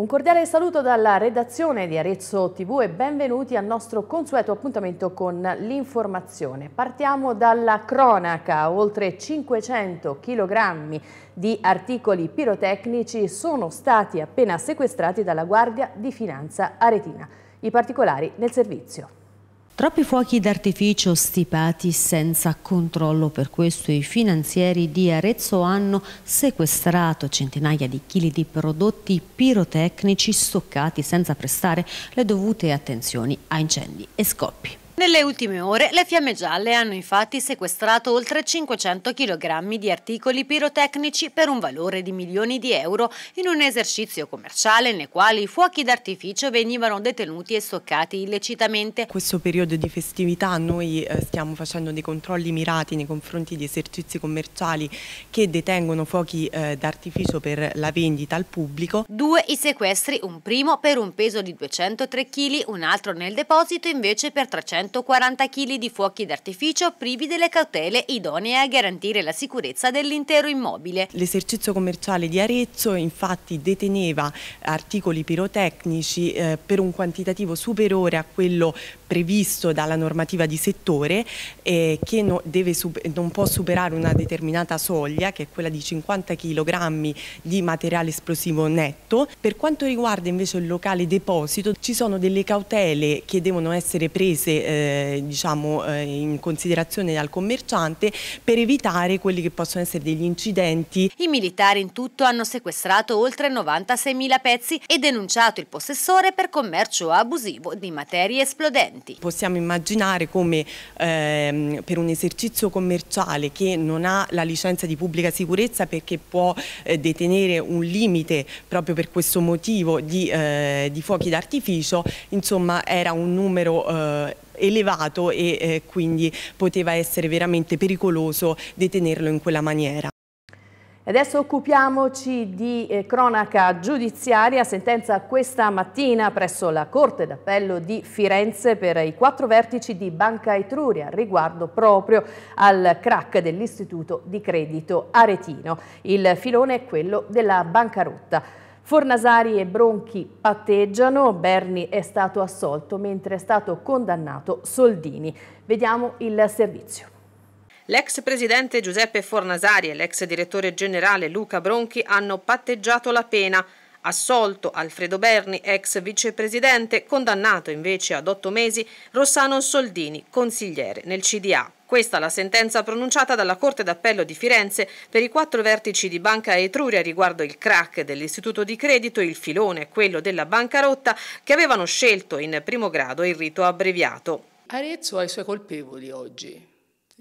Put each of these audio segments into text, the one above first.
Un cordiale saluto dalla redazione di Arezzo TV e benvenuti al nostro consueto appuntamento con l'informazione. Partiamo dalla cronaca, oltre 500 kg di articoli pirotecnici sono stati appena sequestrati dalla Guardia di Finanza Aretina. I particolari nel servizio. Troppi fuochi d'artificio stipati senza controllo, per questo i finanzieri di Arezzo hanno sequestrato centinaia di chili di prodotti pirotecnici stoccati senza prestare le dovute attenzioni a incendi e scoppi. Nelle ultime ore le fiamme gialle hanno infatti sequestrato oltre 500 kg di articoli pirotecnici per un valore di milioni di euro in un esercizio commerciale nei quali i fuochi d'artificio venivano detenuti e stoccati illecitamente. Questo periodo di festività noi eh, stiamo facendo dei controlli mirati nei confronti di esercizi commerciali che detengono fuochi eh, d'artificio per la vendita al pubblico. Due i sequestri, un primo per un peso di 203 kg, un altro nel deposito invece per 300 140 kg di fuochi d'artificio privi delle cautele idonee a garantire la sicurezza dell'intero immobile. L'esercizio commerciale di Arezzo infatti deteneva articoli pirotecnici eh, per un quantitativo superiore a quello previsto dalla normativa di settore eh, che no, deve, non può superare una determinata soglia che è quella di 50 kg di materiale esplosivo netto. Per quanto riguarda invece il locale deposito ci sono delle cautele che devono essere prese eh, eh, diciamo, eh, in considerazione dal commerciante per evitare quelli che possono essere degli incidenti. I militari in tutto hanno sequestrato oltre 96.000 pezzi e denunciato il possessore per commercio abusivo di materie esplodenti. Possiamo immaginare come ehm, per un esercizio commerciale che non ha la licenza di pubblica sicurezza perché può eh, detenere un limite proprio per questo motivo di, eh, di fuochi d'artificio, insomma era un numero eh, elevato e eh, quindi poteva essere veramente pericoloso detenerlo in quella maniera. Adesso occupiamoci di eh, cronaca giudiziaria, sentenza questa mattina presso la Corte d'Appello di Firenze per i quattro vertici di Banca Etruria riguardo proprio al crack dell'Istituto di Credito Aretino. Il filone è quello della bancarotta. Fornasari e Bronchi patteggiano, Berni è stato assolto mentre è stato condannato Soldini. Vediamo il servizio. L'ex presidente Giuseppe Fornasari e l'ex direttore generale Luca Bronchi hanno patteggiato la pena. Assolto Alfredo Berni, ex vicepresidente, condannato invece ad otto mesi Rossano Soldini, consigliere nel CDA. Questa la sentenza pronunciata dalla Corte d'Appello di Firenze per i quattro vertici di Banca Etruria riguardo il crack dell'istituto di credito, il filone e quello della bancarotta che avevano scelto in primo grado il rito abbreviato. Arezzo ha i suoi colpevoli oggi,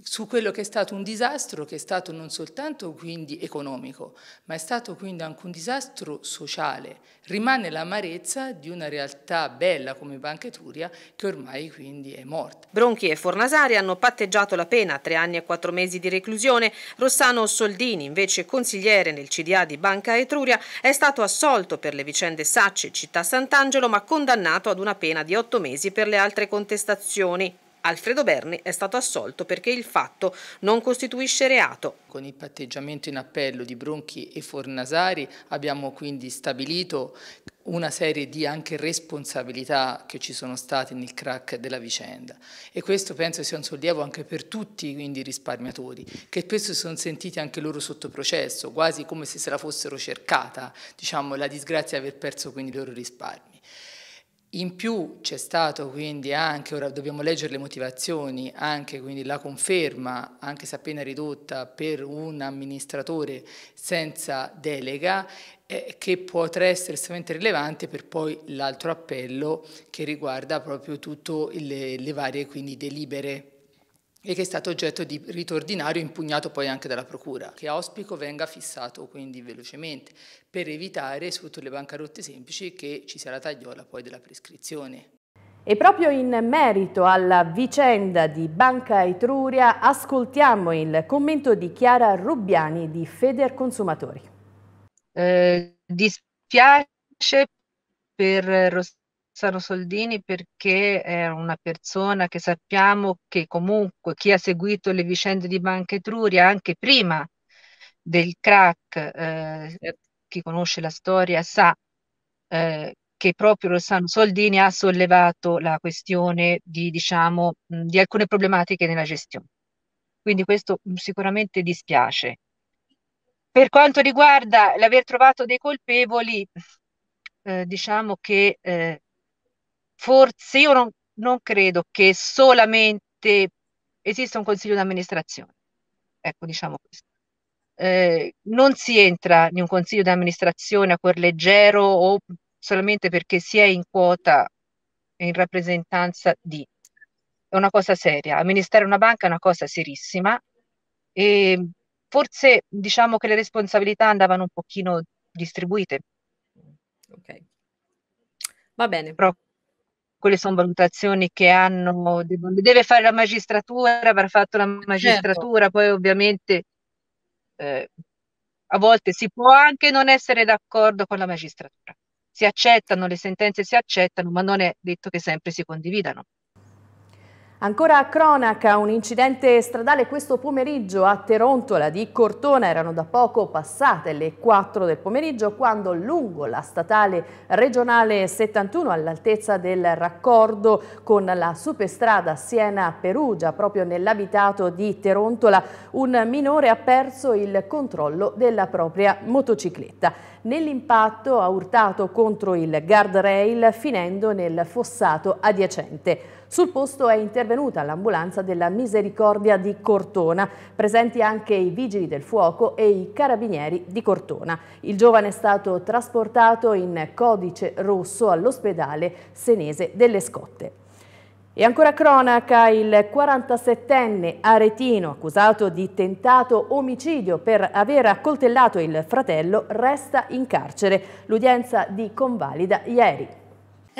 su quello che è stato un disastro che è stato non soltanto quindi economico, ma è stato quindi anche un disastro sociale. Rimane l'amarezza di una realtà bella come Banca Etruria che ormai quindi è morta. Bronchi e Fornasari hanno patteggiato la pena, tre anni e quattro mesi di reclusione. Rossano Soldini, invece consigliere nel CDA di Banca Etruria, è stato assolto per le vicende Sacce, Città Sant'Angelo, ma condannato ad una pena di otto mesi per le altre contestazioni. Alfredo Berni è stato assolto perché il fatto non costituisce reato. Con il patteggiamento in appello di Bronchi e Fornasari abbiamo quindi stabilito una serie di anche responsabilità che ci sono state nel crack della vicenda e questo penso sia un sollievo anche per tutti i risparmiatori che spesso si sono sentiti anche loro sotto processo quasi come se se la fossero cercata diciamo, la disgrazia di aver perso quindi i loro risparmi. In più c'è stato quindi anche, ora dobbiamo leggere le motivazioni, anche quindi la conferma, anche se appena ridotta, per un amministratore senza delega eh, che potrà essere estremamente rilevante per poi l'altro appello che riguarda proprio tutte le, le varie quindi delibere e che è stato oggetto di rito ordinario impugnato poi anche dalla Procura, che auspico venga fissato quindi velocemente per evitare sotto le bancarotte semplici che ci sia la tagliola poi della prescrizione. E proprio in merito alla vicenda di Banca Etruria ascoltiamo il commento di Chiara Rubbiani di Feder Consumatori. Eh, dispiace per Rosario Lazzaro Soldini perché è una persona che sappiamo che comunque chi ha seguito le vicende di Banca Etruria anche prima del crack, eh, certo. chi conosce la storia sa eh, che proprio Rossano Soldini ha sollevato la questione di, diciamo, di alcune problematiche nella gestione. Quindi questo sicuramente dispiace. Per quanto riguarda l'aver trovato dei colpevoli, eh, diciamo che eh, forse io non, non credo che solamente esista un consiglio di amministrazione. Ecco, diciamo questo. Eh, non si entra in un consiglio di amministrazione a cuor leggero o solamente perché si è in quota e in rappresentanza di. È una cosa seria. Amministrare una banca è una cosa serissima e forse diciamo che le responsabilità andavano un pochino distribuite. Ok. Va bene. Però quelle sono valutazioni che hanno, deve fare la magistratura, avrà fatto la magistratura, certo. poi ovviamente eh, a volte si può anche non essere d'accordo con la magistratura. Si accettano le sentenze, si accettano, ma non è detto che sempre si condividano. Ancora a cronaca, un incidente stradale questo pomeriggio a Terontola di Cortona. Erano da poco passate le 4 del pomeriggio quando lungo la statale regionale 71 all'altezza del raccordo con la superstrada Siena-Perugia, proprio nell'abitato di Terontola, un minore ha perso il controllo della propria motocicletta. Nell'impatto ha urtato contro il guardrail finendo nel fossato adiacente. Sul posto è intervenuta l'ambulanza della Misericordia di Cortona, presenti anche i vigili del fuoco e i carabinieri di Cortona. Il giovane è stato trasportato in codice rosso all'ospedale senese delle Scotte. E ancora cronaca il 47enne aretino accusato di tentato omicidio per aver accoltellato il fratello resta in carcere. L'udienza di convalida ieri.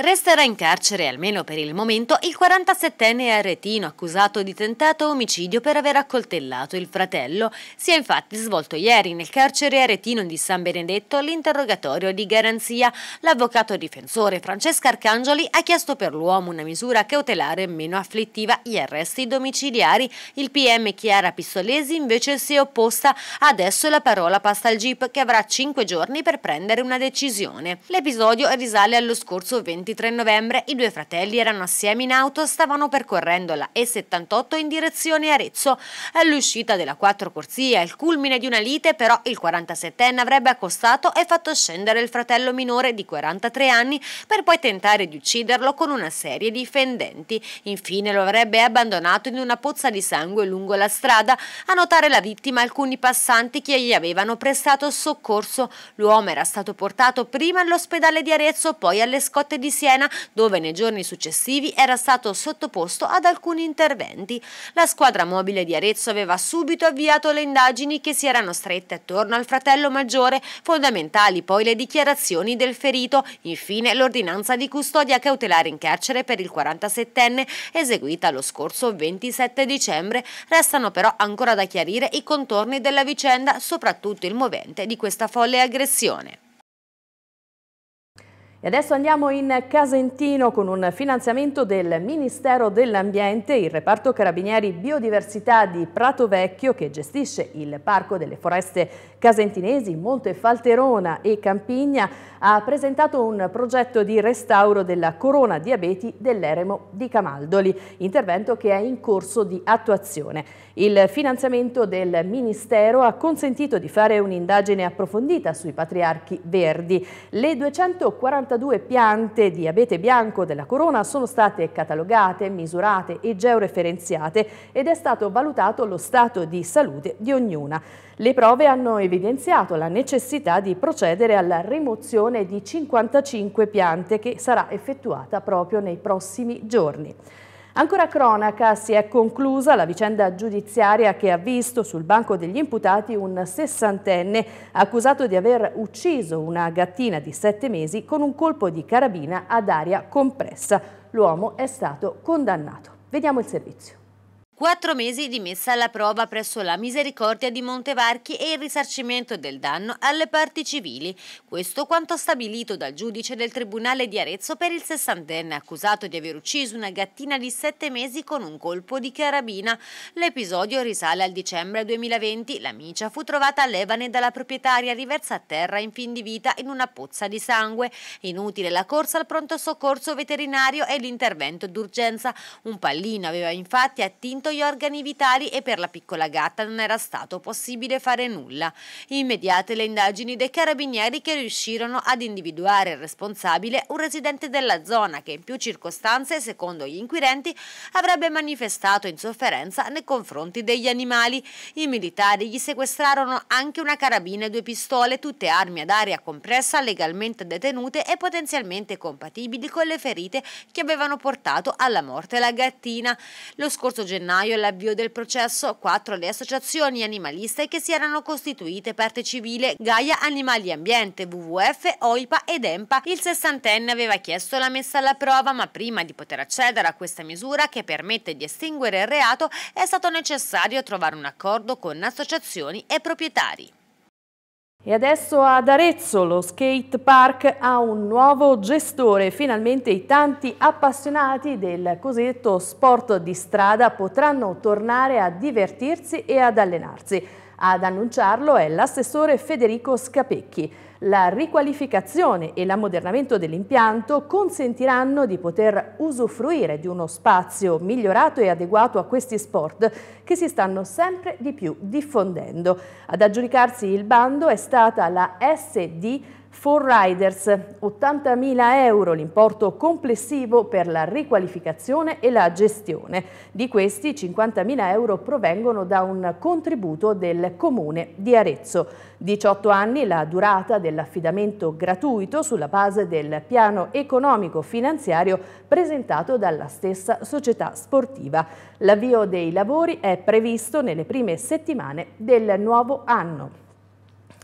Resterà in carcere, almeno per il momento, il 47enne aretino accusato di tentato omicidio per aver accoltellato il fratello. Si è infatti svolto ieri nel carcere aretino di San Benedetto l'interrogatorio di garanzia. L'avvocato difensore Francesca Arcangioli ha chiesto per l'uomo una misura cautelare meno afflittiva, gli arresti domiciliari. Il PM Chiara Pistolesi invece si è opposta. Adesso la parola passa al GIP che avrà 5 giorni per prendere una decisione. L'episodio risale allo scorso 20 23 novembre i due fratelli erano assieme in auto e stavano percorrendo la E78 in direzione Arezzo. All'uscita della quattro corsie, al culmine di una lite, però il 47enne avrebbe accostato e fatto scendere il fratello minore di 43 anni per poi tentare di ucciderlo con una serie di fendenti. Infine lo avrebbe abbandonato in una pozza di sangue lungo la strada. A notare la vittima alcuni passanti che gli avevano prestato soccorso. L'uomo era stato portato prima all'ospedale di Arezzo, poi alle scotte di di Siena, dove nei giorni successivi era stato sottoposto ad alcuni interventi. La squadra mobile di Arezzo aveva subito avviato le indagini che si erano strette attorno al fratello maggiore, fondamentali poi le dichiarazioni del ferito, infine l'ordinanza di custodia cautelare in carcere per il 47enne eseguita lo scorso 27 dicembre. Restano però ancora da chiarire i contorni della vicenda, soprattutto il movente di questa folle aggressione. E adesso andiamo in Casentino con un finanziamento del Ministero dell'Ambiente, il reparto Carabinieri Biodiversità di Prato Vecchio che gestisce il Parco delle Foreste Casentinesi, Monte Falterona e Campigna ha presentato un progetto di restauro della corona diabeti dell'eremo di Camaldoli, intervento che è in corso di attuazione. Il finanziamento del Ministero ha consentito di fare un'indagine approfondita sui patriarchi verdi. Le 240 42 piante di abete bianco della corona sono state catalogate, misurate e georeferenziate ed è stato valutato lo stato di salute di ognuna. Le prove hanno evidenziato la necessità di procedere alla rimozione di 55 piante che sarà effettuata proprio nei prossimi giorni. Ancora cronaca si è conclusa la vicenda giudiziaria che ha visto sul banco degli imputati un sessantenne accusato di aver ucciso una gattina di sette mesi con un colpo di carabina ad aria compressa. L'uomo è stato condannato. Vediamo il servizio. Quattro mesi di messa alla prova presso la Misericordia di Montevarchi e il risarcimento del danno alle parti civili. Questo quanto stabilito dal giudice del Tribunale di Arezzo per il sessantenne accusato di aver ucciso una gattina di sette mesi con un colpo di carabina. L'episodio risale al dicembre 2020. La micia fu trovata a Levane dalla proprietaria riversa a terra in fin di vita in una pozza di sangue. Inutile la corsa al pronto soccorso veterinario e l'intervento d'urgenza. Un pallino aveva infatti attinto tagliato gli organi vitali e per la piccola gatta non era stato possibile fare nulla. Immediate le indagini dei carabinieri che riuscirono ad individuare il responsabile, un residente della zona che in più circostanze, secondo gli inquirenti, avrebbe manifestato insofferenza nei confronti degli animali. I militari gli sequestrarono anche una carabina e due pistole, tutte armi ad aria compressa legalmente detenute e potenzialmente compatibili con le ferite che avevano portato alla morte la gattina. Lo scorso gennaio gennaio l'avvio del processo, quattro le associazioni animaliste che si erano costituite parte civile Gaia Animali Ambiente, WWF, OIPA ed EMPA. Il sessantenne aveva chiesto la messa alla prova, ma prima di poter accedere a questa misura che permette di estinguere il reato è stato necessario trovare un accordo con associazioni e proprietari. E adesso ad Arezzo lo skate park ha un nuovo gestore. Finalmente i tanti appassionati del cosiddetto sport di strada potranno tornare a divertirsi e ad allenarsi. Ad annunciarlo è l'assessore Federico Scapecchi. La riqualificazione e l'ammodernamento dell'impianto consentiranno di poter usufruire di uno spazio migliorato e adeguato a questi sport che si stanno sempre di più diffondendo. Ad aggiudicarsi il bando è stata la SD 4 Riders, 80.000 euro l'importo complessivo per la riqualificazione e la gestione. Di questi 50.000 euro provengono da un contributo del Comune di Arezzo. 18 anni la durata dell'affidamento gratuito sulla base del piano economico finanziario presentato dalla stessa società sportiva. L'avvio dei lavori è previsto nelle prime settimane del nuovo anno.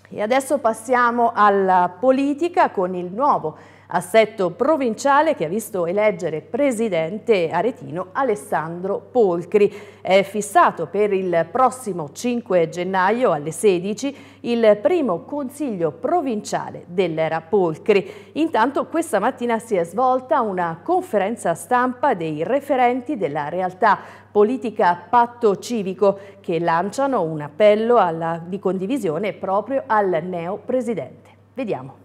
E adesso passiamo alla politica con il nuovo assetto provinciale che ha visto eleggere presidente aretino Alessandro Polcri. È fissato per il prossimo 5 gennaio alle 16 il primo consiglio provinciale dell'era Polcri. Intanto questa mattina si è svolta una conferenza stampa dei referenti della realtà politica patto civico che lanciano un appello alla, di condivisione proprio al neo presidente. Vediamo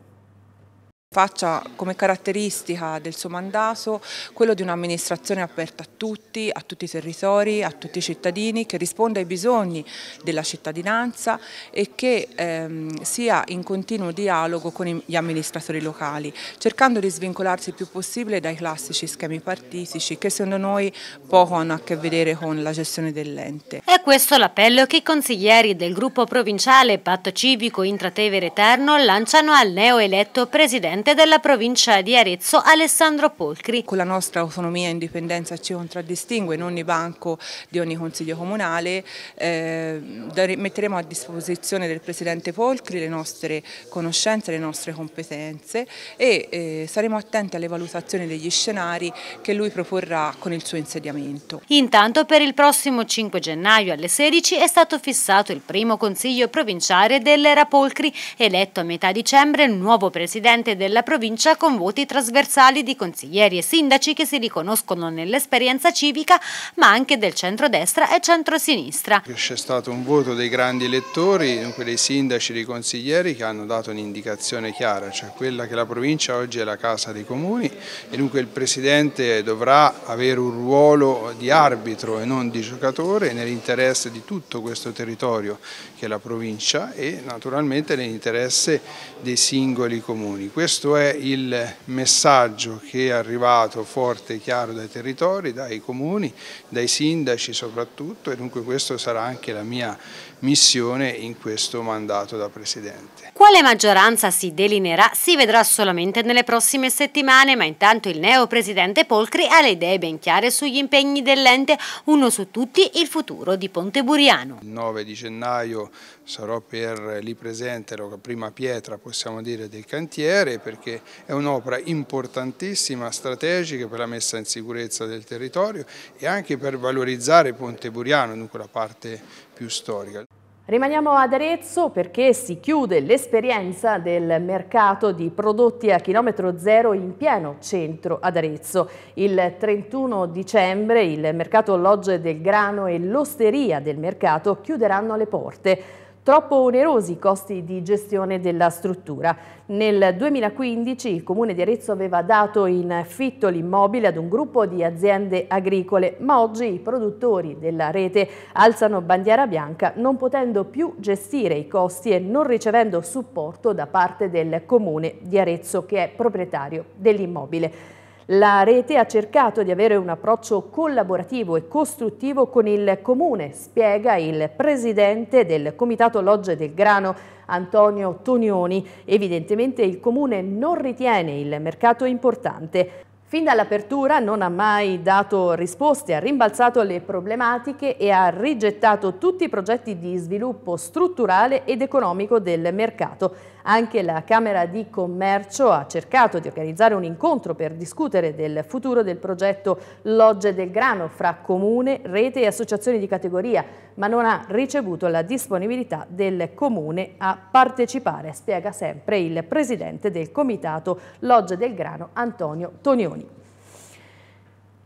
faccia come caratteristica del suo mandato quello di un'amministrazione aperta a tutti, a tutti i territori, a tutti i cittadini, che risponda ai bisogni della cittadinanza e che ehm, sia in continuo dialogo con gli amministratori locali, cercando di svincolarsi il più possibile dai classici schemi partitici che secondo noi poco hanno a che vedere con la gestione dell'ente. È questo l'appello che i consiglieri del gruppo provinciale Patto Civico Intratevere Eterno lanciano al neoeletto presidente presidente della provincia di Arezzo Alessandro Polcri. Con la nostra autonomia e indipendenza ci contraddistingue in ogni banco di ogni consiglio comunale, eh, metteremo a disposizione del presidente Polcri le nostre conoscenze, le nostre competenze e eh, saremo attenti alle valutazioni degli scenari che lui proporrà con il suo insediamento. Intanto per il prossimo 5 gennaio alle 16 è stato fissato il primo consiglio provinciale dell'Era Polcri, eletto a metà dicembre il nuovo presidente della della provincia con voti trasversali di consiglieri e sindaci che si riconoscono nell'esperienza civica ma anche del centrodestra e centrosinistra. C'è stato un voto dei grandi elettori, dunque dei sindaci, e dei consiglieri che hanno dato un'indicazione chiara, cioè quella che la provincia oggi è la casa dei comuni e dunque il Presidente dovrà avere un ruolo di arbitro e non di giocatore nell'interesse di tutto questo territorio che è la provincia e naturalmente nell'interesse dei singoli comuni. Questo questo è il messaggio che è arrivato forte e chiaro dai territori, dai comuni, dai sindaci soprattutto e dunque questa sarà anche la mia missione in questo mandato da Presidente. Quale maggioranza si delineerà si vedrà solamente nelle prossime settimane, ma intanto il neo Presidente Polcri ha le idee ben chiare sugli impegni dell'ente, uno su tutti il futuro di Ponte Buriano. Il 9 di gennaio sarò per lì presente la prima pietra, possiamo dire, del cantiere perché è un'opera importantissima, strategica per la messa in sicurezza del territorio e anche per valorizzare Ponte Buriano, dunque la parte più storica. Rimaniamo ad Arezzo perché si chiude l'esperienza del mercato di prodotti a chilometro zero in pieno centro ad Arezzo. Il 31 dicembre il mercato Logge del Grano e l'osteria del mercato chiuderanno le porte troppo onerosi i costi di gestione della struttura. Nel 2015 il Comune di Arezzo aveva dato in affitto l'immobile ad un gruppo di aziende agricole, ma oggi i produttori della rete alzano bandiera bianca non potendo più gestire i costi e non ricevendo supporto da parte del Comune di Arezzo che è proprietario dell'immobile. La rete ha cercato di avere un approccio collaborativo e costruttivo con il Comune, spiega il presidente del Comitato Logge del Grano, Antonio Tonioni. Evidentemente il Comune non ritiene il mercato importante. Fin dall'apertura non ha mai dato risposte, ha rimbalzato le problematiche e ha rigettato tutti i progetti di sviluppo strutturale ed economico del mercato. Anche la Camera di Commercio ha cercato di organizzare un incontro per discutere del futuro del progetto Logge del Grano fra comune, rete e associazioni di categoria, ma non ha ricevuto la disponibilità del comune a partecipare, spiega sempre il presidente del comitato Logge del Grano Antonio Tonioni.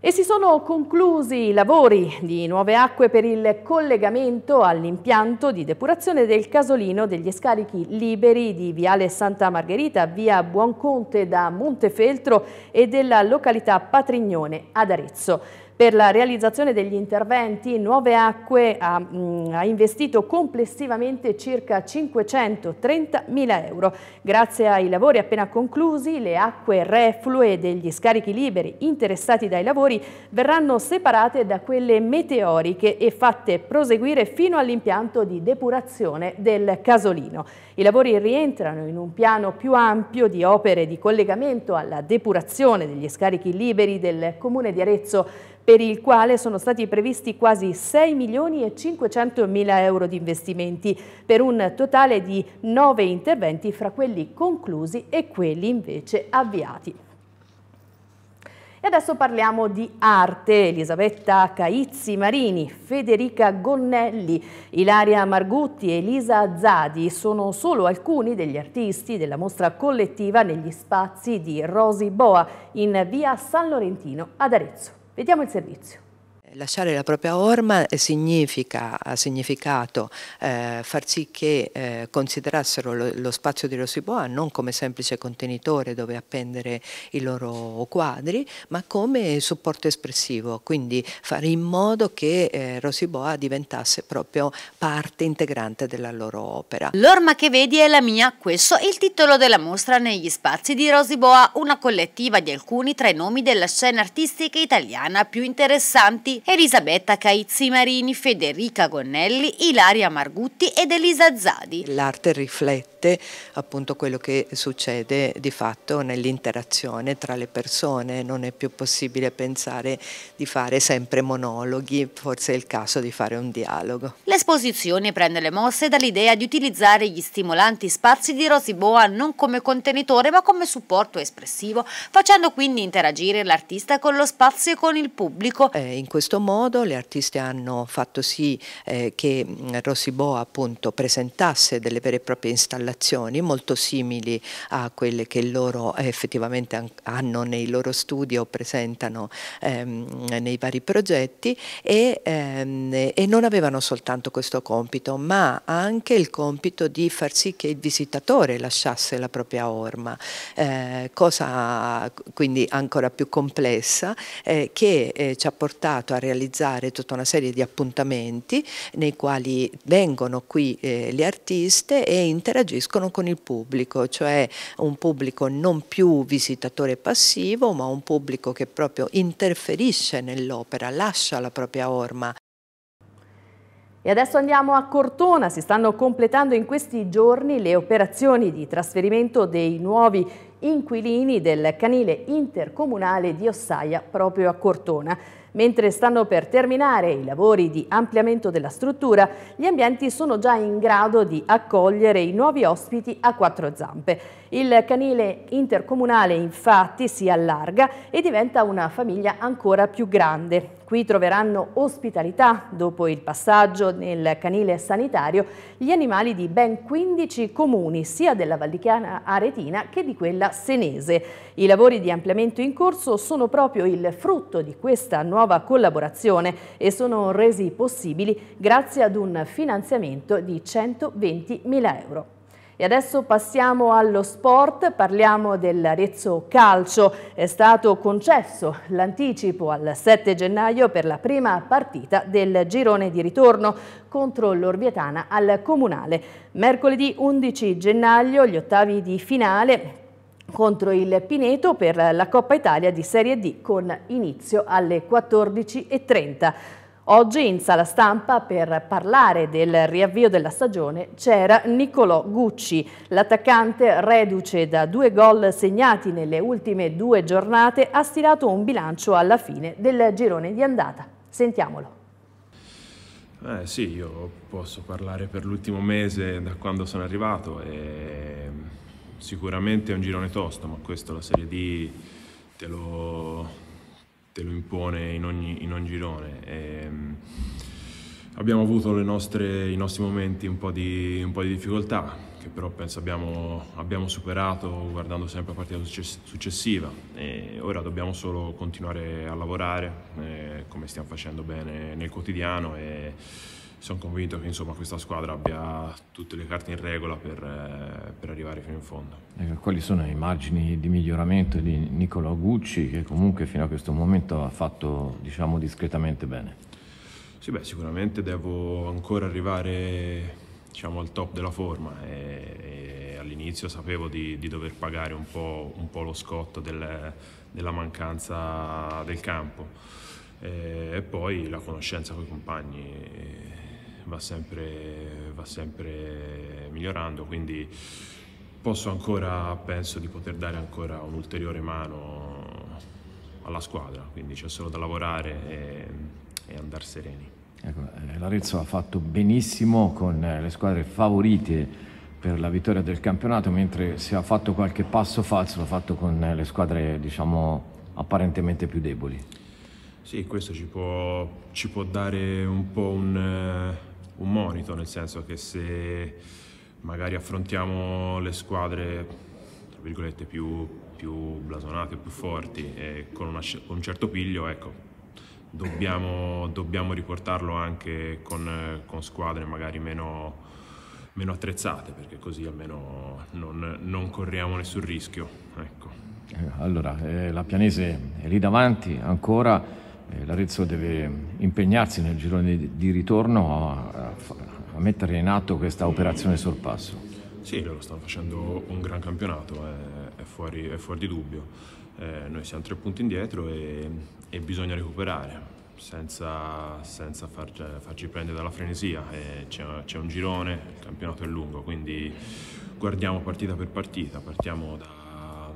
E si sono conclusi i lavori di Nuove Acque per il collegamento all'impianto di depurazione del casolino degli scarichi liberi di Viale Santa Margherita, via Buonconte da Montefeltro e della località Patrignone ad Arezzo per la realizzazione degli interventi Nuove Acque ha, mh, mm, ha investito complessivamente circa 530 euro. Grazie ai lavori appena conclusi, le acque reflue degli scarichi liberi interessati dai lavori verranno separate da quelle meteoriche e fatte proseguire fino all'impianto di depurazione del casolino. I lavori rientrano in un piano più ampio di opere di collegamento alla depurazione degli scarichi liberi del Comune di Arezzo per il quale sono stati previsti quasi 6 milioni e 500 mila euro di investimenti, per un totale di 9 interventi fra quelli conclusi e quelli invece avviati. E adesso parliamo di arte. Elisabetta Caizzi Marini, Federica Gonnelli, Ilaria Margutti e Elisa Zadi sono solo alcuni degli artisti della mostra collettiva negli spazi di Rosi Boa in via San Lorentino ad Arezzo. Vediamo il servizio. Lasciare la propria orma significa, ha significato eh, far sì che eh, considerassero lo, lo, spazio di Rosiboa non come semplice contenitore dove appendere i loro quadri, ma come supporto espressivo, quindi fare in modo che eh, Rosiboa diventasse proprio parte integrante della loro opera. L'orma che vedi è la mia, questo è il titolo della mostra negli spazi di Rosiboa, una collettiva di alcuni tra i nomi della scena artistica italiana più interessanti Elisabetta Caizzi Marini, Federica Gonnelli, Ilaria Margutti ed Elisa Zadi. L'arte riflette appunto quello che succede di fatto nell'interazione tra le persone, non è più possibile pensare di fare sempre monologhi, forse è il caso di fare un dialogo. L'esposizione prende le mosse dall'idea di utilizzare gli stimolanti spazi di Rosiboa non come contenitore ma come supporto espressivo, facendo quindi interagire l'artista con lo spazio e con il pubblico. Eh, in questo questo modo le artiste hanno fatto sì eh, che mm, Rosibò appunto presentasse delle vere e proprie installazioni molto simili a quelle che loro eh, effettivamente hanno nei loro studi o presentano ehm, nei vari progetti e, ehm, e non avevano soltanto questo compito ma anche il compito di far sì che il visitatore lasciasse la propria orma, eh, cosa quindi ancora più complessa eh, che eh, ci ha portato a realizzare tutta una serie di appuntamenti nei quali vengono qui eh, le artiste e interagiscono con il pubblico, cioè un pubblico non più visitatore passivo ma un pubblico che proprio interferisce nell'opera, lascia la propria orma. E adesso andiamo a Cortona, si stanno completando in questi giorni le operazioni di trasferimento dei nuovi inquilini del canile intercomunale di Ossaia proprio a Cortona. Mentre stanno per terminare i lavori di ampliamento della struttura, gli ambienti sono già in grado di accogliere i nuovi ospiti a quattro zampe. Il canile intercomunale infatti si allarga e diventa una famiglia ancora più grande. Qui troveranno ospitalità, dopo il passaggio nel canile sanitario, gli animali di ben 15 comuni, sia della Valdichiana Aretina che di quella senese. I lavori di ampliamento in corso sono proprio il frutto di questa nuova collaborazione e sono resi possibili grazie ad un finanziamento di 120.000 euro. E adesso passiamo allo sport, parliamo dell'Arezzo Calcio. È stato concesso l'anticipo al 7 gennaio per la prima partita del girone di ritorno contro l'Orvietana al Comunale. Mercoledì 11 gennaio gli ottavi di finale contro il Pineto per la Coppa Italia di Serie D con inizio alle 14.30. Oggi in sala stampa per parlare del riavvio della stagione c'era Niccolò Gucci, l'attaccante reduce da due gol segnati nelle ultime due giornate ha stilato un bilancio alla fine del girone di andata. Sentiamolo. Eh sì, io posso parlare per l'ultimo mese da quando sono arrivato e sicuramente è un girone tosto, ma questo la Serie D te lo, te lo impone in ogni, in ogni girone. E, ehm, abbiamo avuto nostre, i nostri momenti un po, di, un po, di, difficoltà, che però penso abbiamo, abbiamo superato guardando sempre la partita successiva. E ora dobbiamo solo continuare a lavorare eh, come stiamo facendo bene nel quotidiano. E, sono convinto che insomma, questa squadra abbia tutte le carte in regola per, eh, per arrivare fino in fondo. Ecco, quali sono i margini di miglioramento di Nicola Gucci che comunque fino a questo momento ha fatto diciamo, discretamente bene? Sì, beh, sicuramente devo ancora arrivare diciamo, al top della forma. E, e all'inizio sapevo di, di, dover pagare un po', un po lo scotto del, della mancanza del campo. E, e poi la conoscenza con i compagni eh, va sempre, va sempre migliorando, quindi posso ancora, penso di poter dare ancora un'ulteriore mano alla squadra, quindi c'è solo da lavorare e, e andare sereni. Ecco, eh, L'Arezzo ha fatto benissimo con eh, le squadre favorite per la vittoria del campionato, mentre se ha fatto qualche passo falso l'ha fatto con eh, le squadre diciamo, apparentemente più deboli. Sì, questo ci può, ci può dare un po' un, un monito, nel senso che se magari affrontiamo le squadre tra virgolette più, più blasonate, più forti e con, una, con un certo piglio, ecco, Dobbiamo, dobbiamo, riportarlo anche con, con squadre magari meno, meno, attrezzate, perché così almeno non, non corriamo nessun rischio. Ecco. Eh, allora, eh, la Pianese è lì davanti ancora, eh, l'Arezzo deve impegnarsi nel girone di, di ritorno a, a mettere in atto questa operazione sorpasso? Sì, loro stanno facendo un gran campionato, è, è, fuori, è fuori, di dubbio. Eh, noi siamo tre punti indietro e, e bisogna recuperare senza, senza far, farci prendere dalla frenesia. Eh, c'è, c'è, un girone, il campionato è lungo, quindi guardiamo partita per partita, partiamo da,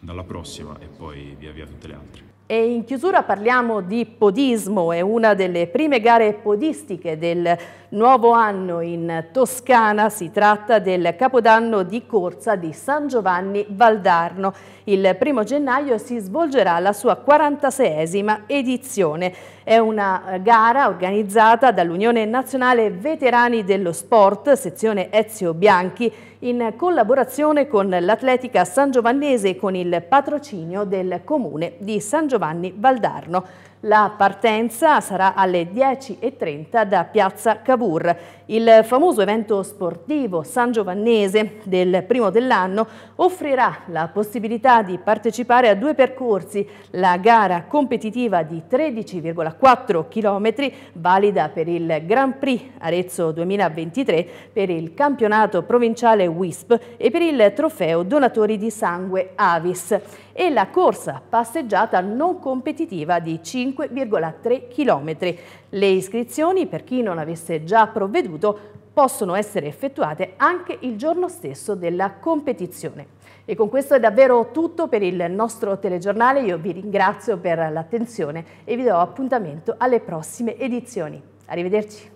dalla prossima e poi via via tutte le altre. E in chiusura parliamo di podismo, è una delle prime gare podistiche del nuovo anno in Toscana, si tratta del capodanno di corsa di San Giovanni Valdarno. Il primo gennaio si svolgerà la sua 46esima edizione. È una gara organizzata dall'Unione Nazionale Veterani dello Sport, sezione Ezio Bianchi, in collaborazione con l'Atletica San Giovannese e con il patrocinio del Comune di San Giovanni Giovanni Valdarno. La partenza sarà alle 10.30 da Piazza Cavour. Il famoso evento sportivo San Giovannese del primo dell'anno offrirà la possibilità di partecipare a due percorsi, la gara competitiva di 13,4 km valida per il Grand Prix Arezzo 2023, per il campionato provinciale WISP e per il trofeo Donatori di Sangue Avis e la corsa passeggiata non competitiva di 5 5,3 km. Le iscrizioni, per chi non avesse già provveduto, possono essere effettuate anche il giorno stesso della competizione. E con questo è davvero tutto per il nostro telegiornale, io vi ringrazio per l'attenzione e vi do appuntamento alle prossime edizioni. Arrivederci.